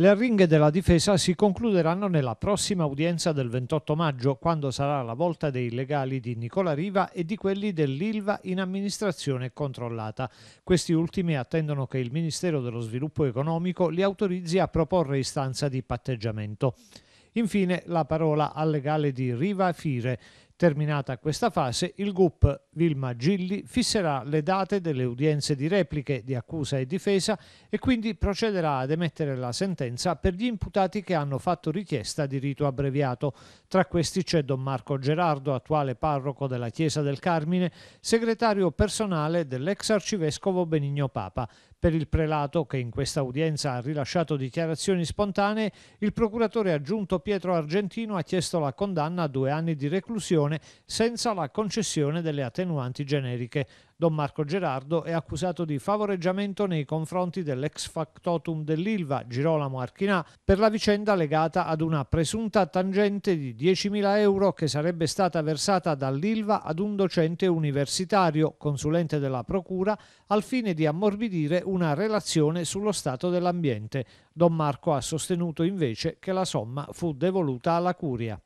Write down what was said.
Le arringhe della difesa si concluderanno nella prossima udienza del 28 maggio, quando sarà la volta dei legali di Nicola Riva e di quelli dell'ILVA in amministrazione controllata. Questi ultimi attendono che il Ministero dello Sviluppo Economico li autorizzi a proporre istanza di patteggiamento. Infine la parola al legale di Riva Fire, Terminata questa fase, il GUP Vilma Gilli fisserà le date delle udienze di repliche di accusa e difesa e quindi procederà ad emettere la sentenza per gli imputati che hanno fatto richiesta di rito abbreviato. Tra questi c'è Don Marco Gerardo, attuale parroco della Chiesa del Carmine, segretario personale dell'ex arcivescovo Benigno Papa. Per il prelato, che in questa udienza ha rilasciato dichiarazioni spontanee, il procuratore aggiunto Pietro Argentino ha chiesto la condanna a due anni di reclusione Giappone senza la concessione delle attenuanti generiche. Don Marco Gerardo è accusato di favoreggiamento nei confronti dell'ex factotum dell'Ilva, Girolamo Archinà, per la vicenda legata ad una presunta tangente di 10.000 euro che sarebbe stata versata dall'Ilva ad un docente universitario, consulente della Procura, al fine di ammorbidire una relazione sullo stato dell'ambiente. Don Marco ha sostenuto invece che la somma fu devoluta alla Curia.